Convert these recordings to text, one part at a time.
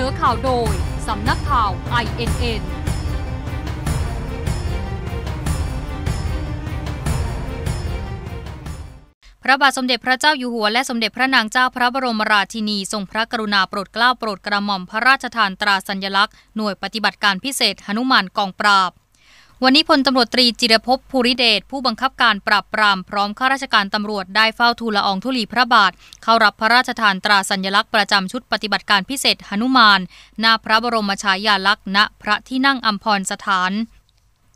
นอข่าวโดย สำนักข่าว INN พระบาทสมเด็จพระเจ้าอยู่หัวและสมเด็จพระนางเจ้าพระบรมราชินี ทรงพระกรุณาโปรดเกล้าโปรดกระหม่อมพระราชทานตราสัญลักษณ์หน่วยปฏิบัติการพิเศษหนุมานกองปราบวันนี้พลตำรวจตรีจิรภพภูริเดชผู้บังคับการปราบปรามพร้อมข้าราชการตำรวจได้เฝ้าทูลละอองธุลีพระบาท เข้ารับพระราชทานตราสัญลักษณ์ประจำชุดปฏิบัติการพิเศษหนุมานหน้าพระบรมชายาลักษณ์ณ พระที่นั่งอัมพรสถาน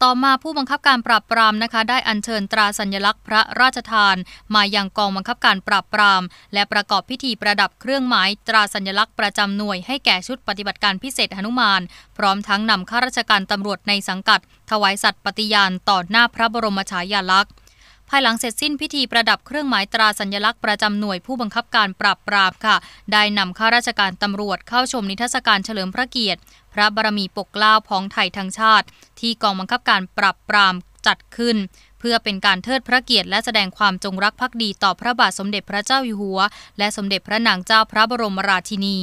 ต่อมาผู้บังคับการปราบปรามนะคะได้อัญเชิญตราสัญลักษณ์พระราชทาน มายังกองบังคับการปราบปรามและประกอบพิธีประดับเครื่องหมายตราสัญลักษณ์ประจำหน่วยให้แก่ชุดปฏิบัติการพิเศษหนุมาน พร้อมทั้งนำข้าราชการตำรวจในสังกัด ถวายสัตย์ปฏิญาณต่อหน้าพระบรมฉายาลักษณ์ภายหลังเสร็จสิ้นพิธีประดับเครื่องหมายตราสัญลักษณ์ประจำหน่วยผู้บังคับการปราบปรามค่ะ ได้นำข้าราชการตำรวจเข้าชมนิทรรศการเฉลิมพระเกียรติ พระบารมีปกเกล้าพ้องไทยทั้งชาติ ที่กองบังคับการปราบปราม จัดขึ้น เพื่อเป็นการเทิดพระเกียรติ และแสดงความจงรักภักดีต่อพระบาทสมเด็จพระเจ้าอยู่หัวและสมเด็จพระนางเจ้าพระบรมราชินี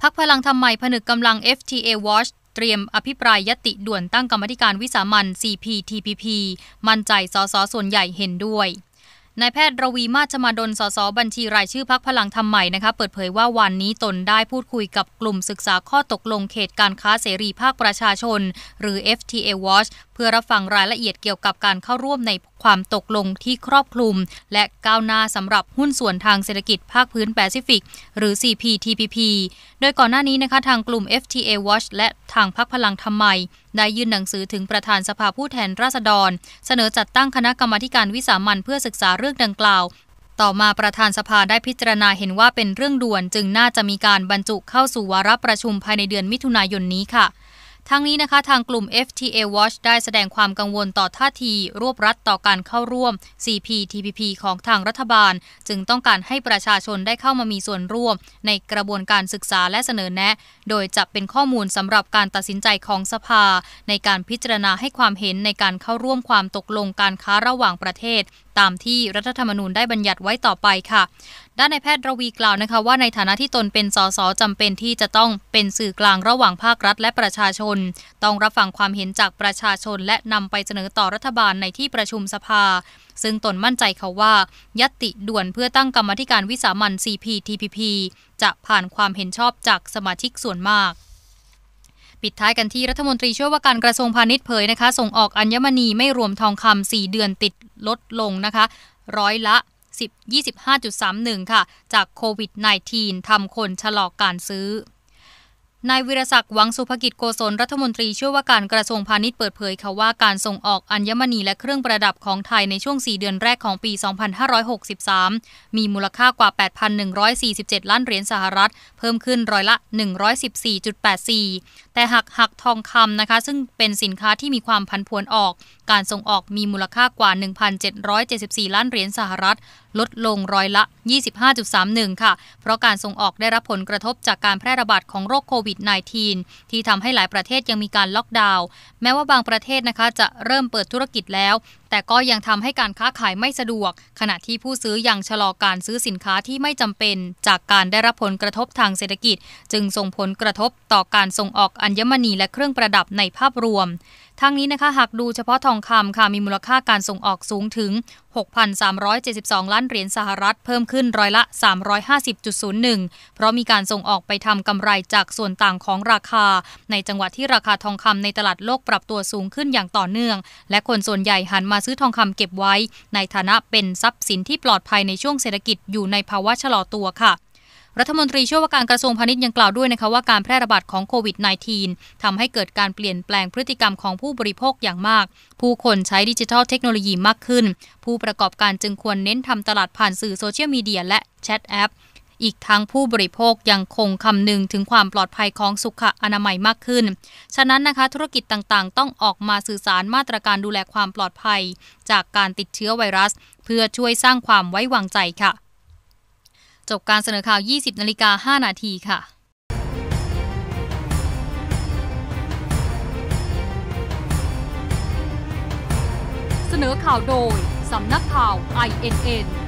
พักพลังทำใหม่ผนึกกำลัง FTA Watch เตรียมอภิปรายยติ ด่วนตั้งกรรมธิการวิสามัน CPTPP มั่นใจสสส่วนใหญ่เห็นด้วยนายแพทย์ระวีมาชมาดลสสบัญชีรายชื่อพักพลังทำใหม่นะคะเปิดเผยว่าวันนี้ตนได้พูดคุยกับกลุ่มศึกษาข้อตกลงเขตการค้าเสรีภาคประชาชน หรือ FTA Watch พื่อรับฟังรายละเอียดเกี่ยวกับการเข้าร่วมในความตกลงที่ครอบคลุม และก้าวหน้าสำหรับหุ้นส่วนทางเศรษฐกิจภาคพื้นแปซิฟิกหรือ CPTPP โดยก่อนหน้านี้นะคะทางกลุ่ม FTA Watch และทางพักพลังทำไมได้ยื่นหนังสือถึงประธานสภาผู้แทนราษฎร เสนอจัดตั้งคณะกรรมาการวิสามันเพื่อศึกษาเรื่องดังกล่าวต่อมาประธานสภาได้พิจารณาเห็นว่าเป็นเรื่องด่วนจึงน่าจะมีการบรรจุเข้าสู่วาระประชุมภายในเดือนมิถุนายนนี้ค่ะทั้งนี้นะคะทางกลุ่ม FTA Watch ได้แสดงความกังวลต่อท่าที รวบรัดต่อการเข้าร่วม CPTPP ของทางรัฐบาล จึงต้องการให้ประชาชนได้เข้ามามีส่วนร่วม ในกระบวนการศึกษาและเสนอแนะ โดยจะเป็นข้อมูลสำหรับการตัดสินใจของสภา ในการพิจารณาให้ความเห็นในการเข้าร่วมความตกลงการค้าระหว่างประเทศ ตามที่รัฐธรรมนูญได้บัญญัติไว้ต่อไปค่ะด้านนแพทย์ระวีกล่าวนะคะว่าในฐานะที่ตนเป็นสสจำเป็นที่จะต้องเป็นสื่อกลางระหว่างภาครัฐและประชาชน ต้องรับฟังความเห็นจากประชาชนและนำไปเสนอต่อรัฐบาลในที่ประชุมสภา ซึ่งตนมั่นใจเขาว่ายัตติด่วนเพื่อตั้งกรรมธิการวิสามัน CPTPP จะผ่านความเห็นชอบจากสมาชิกส่วนมาก ปิดท้ายกันที่รัฐมนตรีช่วยว่าการกระทรวงพาณิชย์เผยนะคะส่งออกอัญมณีไม่รวมทองคำ4เดือนติดลดลงนะคะ ร้อยละ25.31 ค่ะจากโควิด -19 ทำคนชะลอกการซื้อ นายวิรศักดิ์วังสุภกิจโกศลรัฐมนตรีช่วยว่าการกระทรวงพาณิชย์เปิดเผยค่ะว่าการส่งออกอัญมณีและเครื่องประดับของไทยในช่วง 4 เดือนแรกของปี 2563 มีมูลค่ากว่า 8,147 ล้านเหรียญสหรัฐ เพิ่มขึ้นร้อยละ 114.84แต่หากหักทองคำนะคะ ซึ่งเป็นสินค้าที่มีความพันผวนออก การส่งออกมีมูลค่ากว่า 1,774 ล้านเหรียญสหรัฐ ลดลงร้อยละ 25.31 ค่ะเพราะการส่งออกได้รับผลกระทบจากการแพร่ระบาดของโรคโควิด -19 ที่ทำให้หลายประเทศยังมีการล็อกดาวน์แม้ว่าบางประเทศนะคะ จะเริ่มเปิดธุรกิจแล้วแต่ก็ยังทำให้การค้าขายไม่สะดวก ขณะที่ผู้ซื้อยังชะลอการซื้อสินค้าที่ไม่จำเป็น จากการได้รับผลกระทบทางเศรษฐกิจ จึงส่งผลกระทบต่อการส่งออกอัญมณีและเครื่องประดับในภาพรวมทั้งนี้นะคะหากดูเฉพาะทองคำค่ะ มีมูลค่าการส่งออกสูงถึง 6,372 ล้านเหรียญสหรัฐเพิ่มขึ้นร้อยละ 350.01 เพราะมีการส่งออกไปทำกำไรจากส่วนต่างของราคา ในจังหวัดที่ราคาทองคำในตลาดโลกปรับตัวสูงขึ้นอย่างต่อเนื่อง และคนส่วนใหญ่หันมาซื้อทองคำเก็บไว้ ในฐานะเป็นทรัพย์สินที่ปลอดภัยในช่วงเศรษฐกิจอยู่ในภาวะชะลอตัวค่ะรัฐมนตรีช่วยว่าการกระทรวงพาณิชย์ยังกล่าวด้วยนะคะว่าการแพร่ระบาดของโควิด -19 ทำให้เกิดการเปลี่ยนแปลงพฤติกรรมของผู้บริโภคอย่างมาก ผู้คนใช้ดิจิทัลเทคโนโลยีมากขึ้น ผู้ประกอบการจึงควรเน้นทำตลาดผ่านสื่อโซเชียลมีเดียและแชทแอปอีกทั้งผู้บริโภคยังคงคำนึงถึงความปลอดภัยของสุขอนามัยมากขึ้น ฉะนั้นนะคะธุรกิจต่างๆ ต้องออกมาสื่อสารมาตรการดูแลความปลอดภัย จากการติดเชื้อไวรัส เพื่อช่วยสร้างความไว้วางใจค่ะจบการเสนอข่าว 20นาฬิกา5นาทีค่ะ เสนอข่าวโดย สำนักข่าว INN